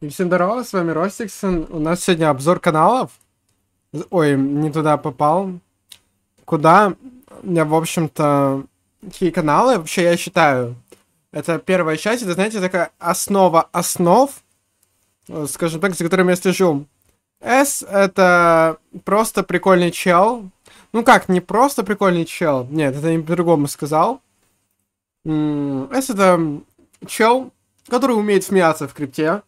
И всем здорово, с вами Ростиксон. У нас сегодня обзор каналов. Ой, не туда попал. Куда? Я, в общем-то, какие каналы вообще я считаю. Это первая часть, это, знаете, такая основа основ, э, скажем так, за которыми я слежу. С — это просто прикольный чел. Ну как, не просто прикольный чел. Нет, это я по-другому сказал. С — это чел, который умеет смеяться в крипте.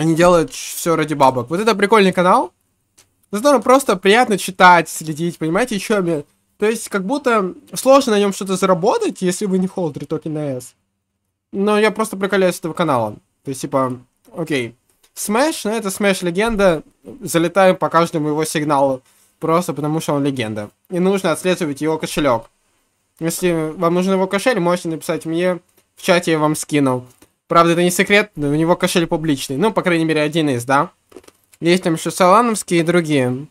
Они делают все ради бабок. Вот это прикольный канал. Ну, здорово, просто приятно читать, следить, понимаете, еще мне. То есть, как будто сложно на нем что-то заработать, если вы не холдер токен S. Но я просто прикаляюсь с этого канала. То есть, типа, окей. Smash, ну это Smash легенда. Залетаем по каждому его сигналу. Просто потому что он легенда. И нужно отслеживать его кошелек. Если вам нужен его кошель, можете написать мне. В чате я вам скинул. Правда, это не секрет, у него кошель публичный. Ну, по крайней мере, один из, да? Есть там еще салановские и другие.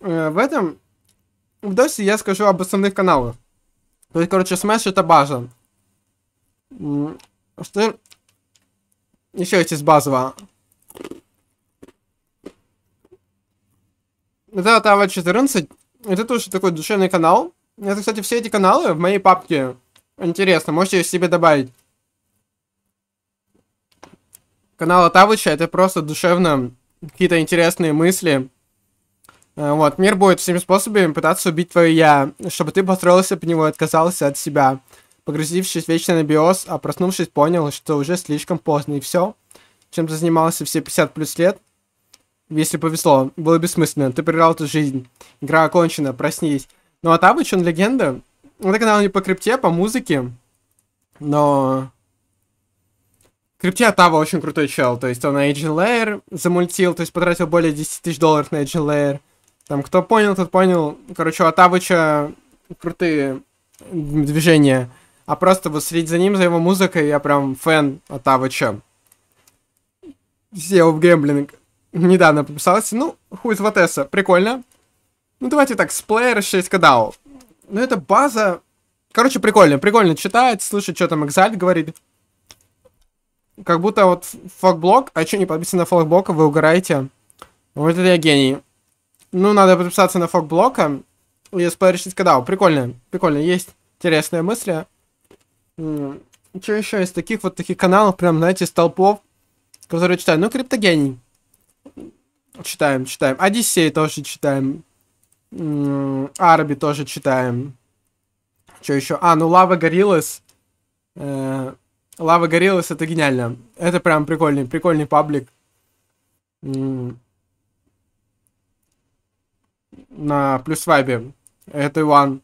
Э, в этом видосе я скажу об основных каналах. То есть, короче, Smash это база. Что еще есть из базового? Это Тава 14. Это тоже такой душевный канал. Это, кстати, все эти каналы в моей папке. Интересно, можете себе добавить канала Тавыча, это просто душевно какие-то интересные мысли. Э, вот, мир будет всеми способами пытаться убить твое «я», чтобы ты построился по него и отказался от себя, погрузившись вечно на биос, а проснувшись, понял, что уже слишком поздно, и все. Чем ты занимался все 50 плюс лет, если повезло, было бессмысленно, ты прервал эту жизнь, игра окончена, проснись. Ну а Табыч, он легенда, это канал не по крипте, а по музыке, но Крипте Тава очень крутой чел, то есть он на Agent Layer замультил, то есть потратил более 10 тысяч долларов на Agent Layer. Там кто понял, тот понял. Короче, у Атавыча крутые движения. А просто вот следить за ним, за его музыкой, я прям фэн Атавыча. Сделал гэмблинг. Недавно подписался. Ну, хуй из Ватеса. Прикольно. Ну, давайте так, с плеера 6 кадал, Ну, это база... Короче, прикольно. Прикольно читает, слышит, что там Экзаль говорит как будто вот флагблок, а что не подписано на флагблока, вы угораете. Вот это я гений. Ну, надо подписаться на флагблока и спорить кадау. Прикольно, прикольно, есть интересные мысли. Что еще из таких вот таких каналов, прям, знаете, столпов, которые читаю? Ну, криптогений. Читаем, читаем. Одиссей тоже читаем. Арби тоже читаем. Что еще? А, ну Лава Гориллас. Э, Лава Гориллас это гениально. Это прям прикольный, прикольный паблик. На плюс вайбе. Это Иван.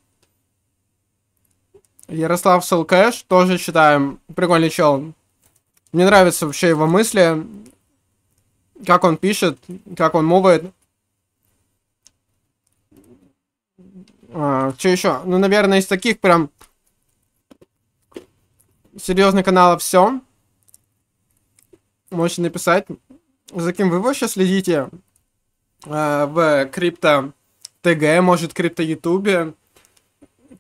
Ярослав Солкэш тоже считаем Прикольный чел. Мне нравятся вообще его мысли. Как он пишет, как он мувает. А, что еще? Ну, наверное, из таких прям серьезный канал, а все. Можете написать, за кем вы вообще следите э, в крипто ТГ, может, крипто Ютубе.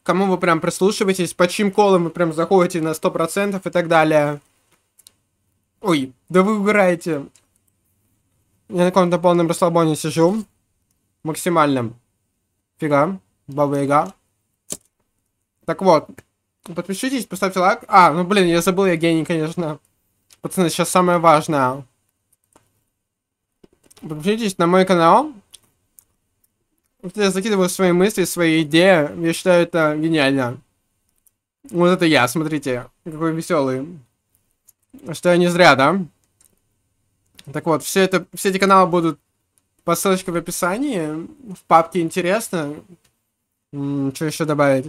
Кому вы прям прислушиваетесь, по чьим колам вы прям заходите на 100% и так далее. Ой, да вы угораете. Я на каком-то полном расслабоне сижу. Максимальном. Фига. Баба-яга. Так вот, Подпишитесь, поставьте лайк. А, ну блин, я забыл, я гений, конечно. Пацаны, сейчас самое важное. Подпишитесь на мой канал. я закидываю свои мысли, свои идеи. Я считаю это гениально. Вот это я, смотрите. Какой веселый. Что я не зря, да? Так вот, все, это, все эти каналы будут по ссылочке в описании. В папке интересно. М -м, что еще добавить?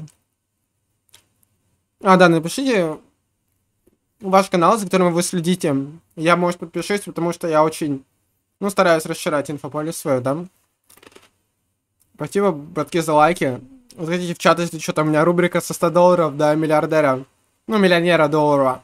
А, да, напишите ваш канал, за которым вы следите. Я, может, подпишусь, потому что я очень, ну, стараюсь расширять инфополе свое, да? Спасибо, братки, за лайки. Вот Заходите в чат, если что-то у меня рубрика со 100 долларов до миллиардера. Ну, миллионера доллара.